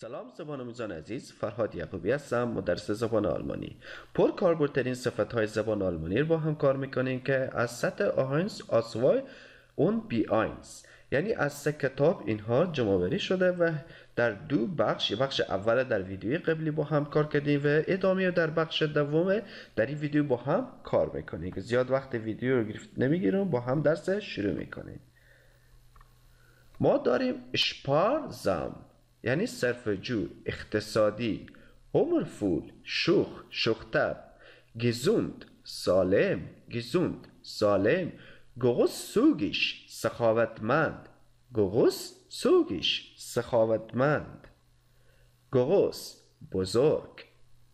سلام زبان آموزان عزیز فرهاد یعقوبی هستم مدرس زبان آلمانی پر کاربردترین صفت های زبان آلمانی رو با هم کار میکنیم که از سطح آهنس آسوای اون بی یعنی از سه کتاب اینها جمعوری شده و در دو بخش بخش اول در ویدیوی قبلی با هم کار کردیم و ادامه در بخش دوم در این ویدیو با هم کار میکنیم زیاد وقت ویدیو رو گرفت نمیگیرم با هم درس شروع میکنیم ما داریم شپارزم یعنی صرف جو اقتصادی فول، شوخ شختب گزوند سالم گزوند سالم گغس سوگیش، سخاوتمند گغس سوگیش، سخاوتمند گغس بزرگ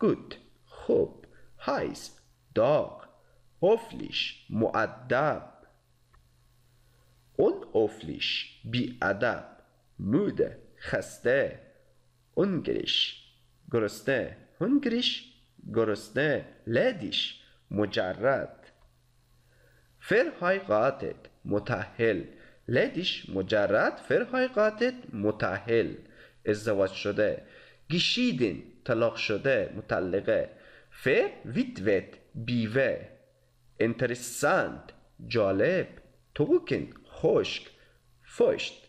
گود خوب هایس داغ افلیش معدب اون افلیش بیادب موده خسته انگریش گرسنه هنگریش گرسنه لدیش مجرد فرهای قاتت متحل لدیش مجرد فرهای قاتت متحل ازدواج شده گیشیدین طلاق شده متلقه فر ویتوت بیوه انترسانت جالب توکن خشک فشت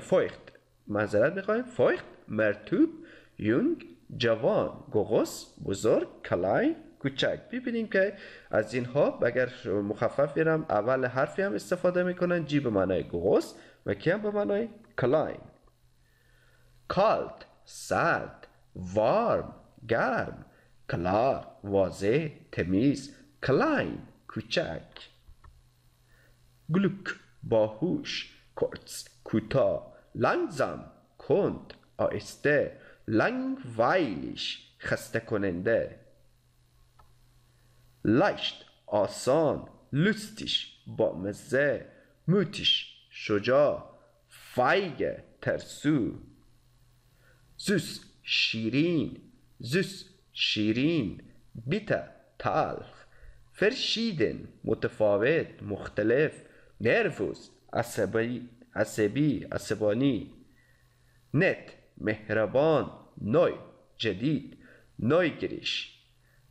فایخت معذرت میخوایم فایخت مرتوب یونگ جوان گوغس بزرگ کلای کوچک ببینیم که از اینها اگر مخفف بیرم اول حرفی هم استفاده میکنن جی به معنای گوغس و کی هم به معنای کلاین کالت سرد وارم گرم کلار واضح تمیز کلاین کوچک گلوک باهوش کورتس کوتاه لنگزم کند لنگ لنگویش خسته کننده لشت آسان لستش با مزه موتیش، شجاع فایگ، ترسو زوس شیرین زوس شیرین بیت تلخ فرشیدن متفاوت مختلف نروز، عصبی عصبی عصبانی نت مهربان نوی جدید نویگریش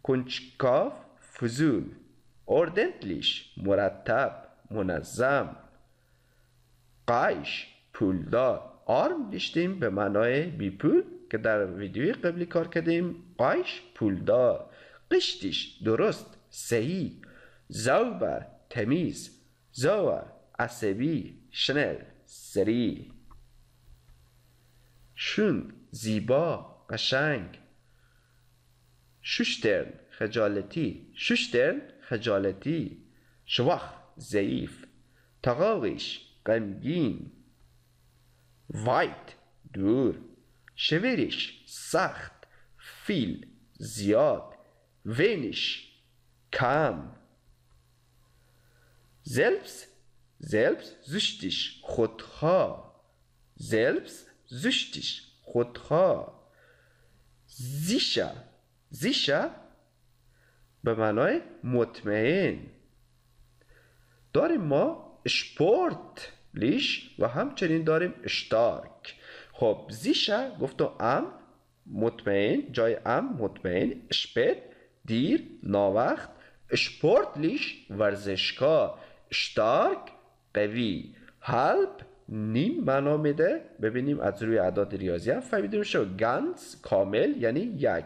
کنچکاف، فضول اردنتلیش مرتب منظم قایش پولدار آرم دیشتیم به معنای بی پول که در ویدیوی قبلی کار کردیم قایش پولدار قشتیش، درست سهی، زوبر تمیز زور عصبی شنل سری شون زیبا قشنگ شوشترن خجالتی شوشترن خجالتی شوخ ضعیف تقاوش غمگین وایت دور شورش سخت فیل زیاد ونش کم زلفز selbstsüchtig خودها زشتش خودها sicher sicher به معنای مطمئن داریم ما شپورت لیش و همچنین داریم شتارک. خب زیشه گفتم ام مطمئن جای ام مطمئن شپت دیر ناوخت شپورت لیش ورزشکا شتارک قوی هلپ نیم معنا میده ببینیم از روی اعداد ریاضی فهمیدیم شو گنس کامل یعنی یک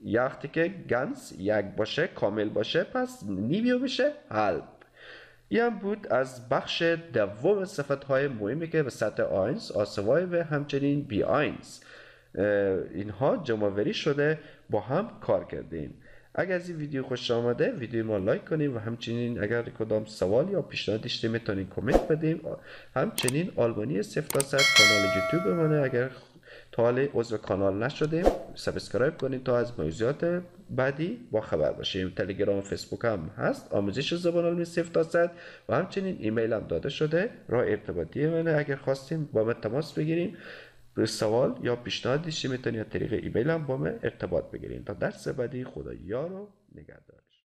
یختی که گنس یک باشه کامل باشه پس نیمیو میشه هلپ این بود از بخش دوم صفت های مهمی که به سطح آینس آسوای و همچنین بی آینس اینها جمعوری شده با هم کار کردیم اگر از این ویدیو خوش آمده ویدیو ما لایک کنیم و همچنین اگر کدام سوال یا پیشنهاد داشته میتونین کامنت بدیم همچنین آلبانی سفتا سر کانال یوتیوب منه اگر تا حال عضو کانال نشدیم سابسکرایب کنید تا از موضوعات بعدی با خبر باشیم تلگرام و فیسبوک هم هست آموزش زبان آلمانی سفتا سر و همچنین ایمیل هم داده شده راه ارتباطی منه اگر خواستیم با من تماس بگیریم به سوال یا پیشنهادی چی میتونید از طریق ایمیل هم با من ارتباط بگیرید تا درس بعدی خدا یار رو نگهدار